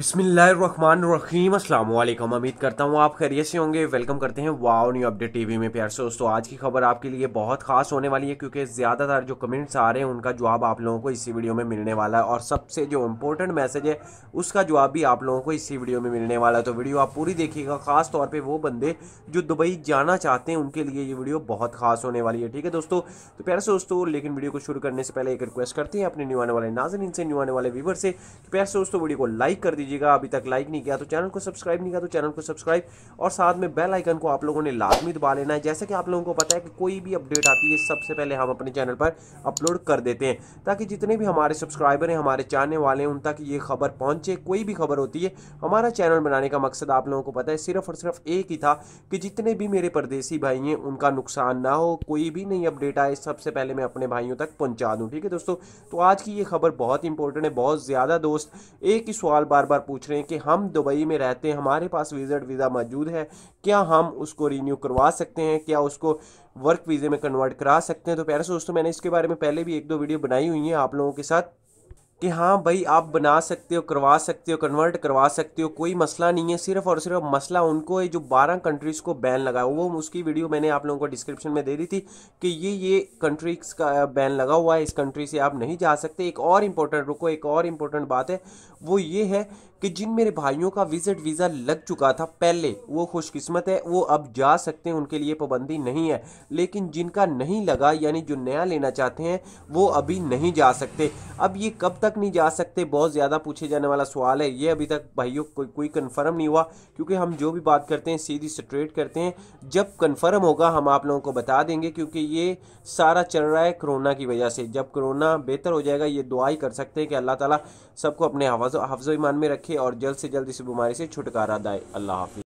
अस्सलाम वालेकुम उम्मीद करता हूँ आप खैरियत से होंगे वेलकम करते हैं वाओ न्यू अपडेट टीवी में प्यार से दोस्तों आज की खबर आपके लिए बहुत खास होने वाली है क्योंकि ज़्यादातर जो कमेंट्स आ रहे हैं उनका जवाब आप लोगों को इसी वीडियो में मिलने वाला है और सबसे जो इम्पोर्टेंट मैसेज है उसका जवाब भी आप लोगों को इसी वीडियो में मिलने वाला है तो वीडियो आप पूरी देखिएगा खास तौर पर वो बंदे जो दुबई जाना चाहते हैं उनके लिए ये वीडियो बहुत खास होने वाली है ठीक है दोस्तों तो प्यार से दोस्तों लेकिन वीडियो को शुरू करने से पहले एक रिक्वेस्ट करते हैं अपने न्यू आने वाले नाजरीन से न्यू आने वाले व्यूवर से प्यार से दोस्तों वीडियो को लाइक कर दीजिएगा अभी तक लाइक नहीं किया तो चैनल को सब्सक्राइब नहीं किया तो चैनल को सब्सक्राइब और साथ में बेल आइकन को आप लोगों ने लाजमी दबा लेना है जैसा कि आप लोगों को पता है कि कोई भी अपडेट आती है सबसे पहले हम अपने चैनल पर अपलोड कर देते हैं ताकि जितने भी हमारे सब्सक्राइबर हैं हमारे चाहने वाले हैं उन तक ये खबर पहुंचे कोई भी खबर होती है हमारा चैनल बनाने का मकसद आप लोगों को पता है सिर्फ और सिर्फ एक ही था कि जितने भी मेरे परदेसी भाई हैं उनका नुकसान ना हो कोई भी नई अपडेट आए सबसे पहले मैं अपने भाइयों तक पहुँचा दूँ ठीक है दोस्तों तो आज की ये खबर बहुत इंपॉर्टेंट है बहुत ज़्यादा दोस्त एक ही सवाल बार बार पूछ रहे हैं कि हम दुबई में रहते हैं हमारे पास विजिट वीज़ा मौजूद है क्या हम उसको रीन्यू करवा सकते हैं क्या उसको वर्क वीज़े में कन्वर्ट करा सकते हैं तो प्यारे दोस्तों मैंने इसके बारे में पहले भी एक दो वीडियो बनाई हुई हैं आप लोगों के साथ कि हाँ भाई आप बना सकते हो करवा सकते हो कन्वर्ट करवा सकते हो कोई मसला नहीं है सिर्फ और सिर्फ मसला उनको है जो बारह कंट्रीज़ को बैन लगा वो उसकी वीडियो मैंने आप लोगों को डिस्क्रिप्शन में दे दी थी कि ये ये कंट्रीज का बैन लगा हुआ है इस कंट्री से आप नहीं जा सकते एक और इम्पोर्टेंट रुको एक और इम्पोर्टेंट बात है वो ये है कि जिन मेरे भाइयों का विजिट वीज़ा लग चुका था पहले वो खुशकिस्मत है वो अब जा सकते हैं उनके लिए पाबंदी नहीं है लेकिन जिनका नहीं लगा यानी जो नया लेना चाहते हैं वो अभी नहीं जा सकते अब ये कब तक तक नहीं जा सकते बहुत ज़्यादा पूछे जाने वाला सवाल है ये अभी तक भाइयों को, कोई कन्फर्म नहीं हुआ क्योंकि हम जो भी बात करते हैं सीधी स्ट्रेट करते हैं जब कन्फर्म होगा हम आप लोगों को बता देंगे क्योंकि ये सारा चल रहा है कोरोना की वजह से जब कोरोना बेहतर हो जाएगा ये दुआ ही कर सकते हैं कि अल्लाह ताली सबको अपने हफ्ज़ ईमान में रखे और जल्द से जल्द इस बीमारी से छुटकारा दाए अल्लाह हाफि